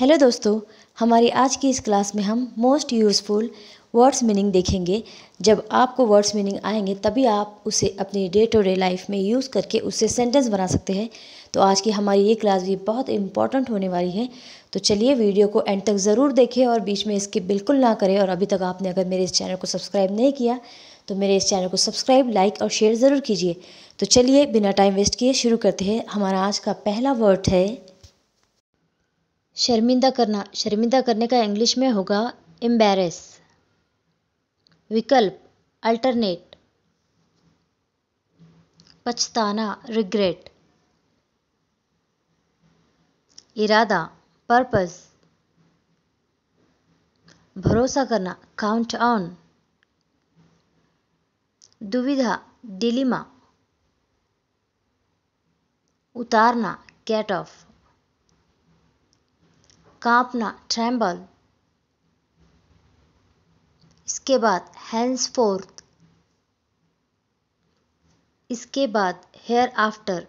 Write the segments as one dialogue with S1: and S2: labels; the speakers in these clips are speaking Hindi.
S1: हेलो दोस्तों हमारी आज की इस क्लास में हम मोस्ट यूज़फुल वर्ड्स मीनिंग देखेंगे जब आपको वर्ड्स मीनिंग आएंगे तभी आप उसे अपनी डे टू डे लाइफ में यूज़ करके उससे सेंटेंस बना सकते हैं तो आज की हमारी ये क्लास भी बहुत इंपॉर्टेंट होने वाली है तो चलिए वीडियो को एंड तक ज़रूर देखें और बीच में इसकी बिल्कुल ना करें और अभी तक आपने अगर मेरे इस चैनल को सब्सक्राइब नहीं किया तो मेरे इस चैनल को सब्सक्राइब लाइक और शेयर ज़रूर कीजिए तो चलिए बिना टाइम वेस्ट किए शुरू करते हैं हमारा आज का पहला वर्ड है
S2: शर्मिंदा करना शर्मिंदा करने का इंग्लिश में होगा एम्बेरस विकल्प अल्टरनेट पछताना रिग्रेट इरादा पर्पस भरोसा करना काउंट ऑन दुविधा डिलीमा उतारना कैट ऑफ कांपना ट्रैम्बल इसके बाद हैंड्स फोर्थ इसके बाद हेयर आफ्टर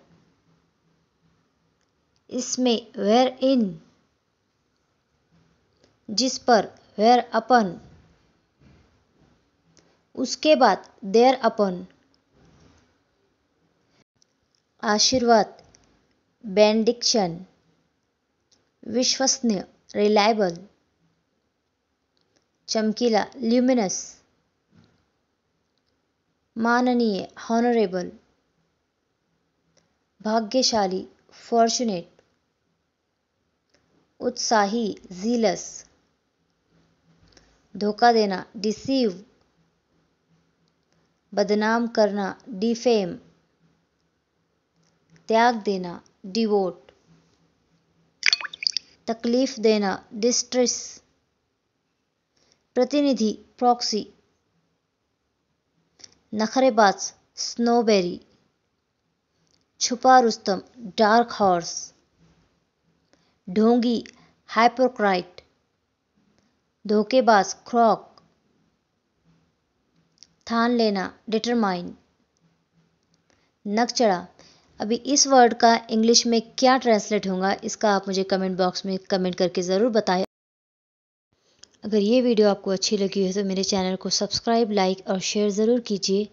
S2: इसमें वेर इन जिस पर वेर अपन उसके बाद देयर अपन आशीर्वाद बेंडिक्शन विश्वसनीय रिलायबल चमकीला ल्यूमिनस माननीय हॉनरेबल भाग्यशाली फॉर्चुनेट उत्साही जीलस धोखा देना डिसीव बदनाम करना डिफेम त्याग देना डिवोट तकलीफ देना डिस्ट्रेस प्रतिनिधि प्रॉक्सी नखरेबाज स्नोबेरी छुपा रुस्तम डार्क हॉर्स ढोंगी हाइपोक्राइट धोखेबाज क्रॉक थान लेना डिटरमाइन नक्चड़ा अभी इस वर्ड का इंग्लिश में क्या ट्रांसलेट होगा इसका आप मुझे कमेंट बॉक्स में कमेंट करके ज़रूर बताएं अगर ये वीडियो आपको अच्छी लगी हो तो मेरे चैनल को सब्सक्राइब लाइक और शेयर ज़रूर कीजिए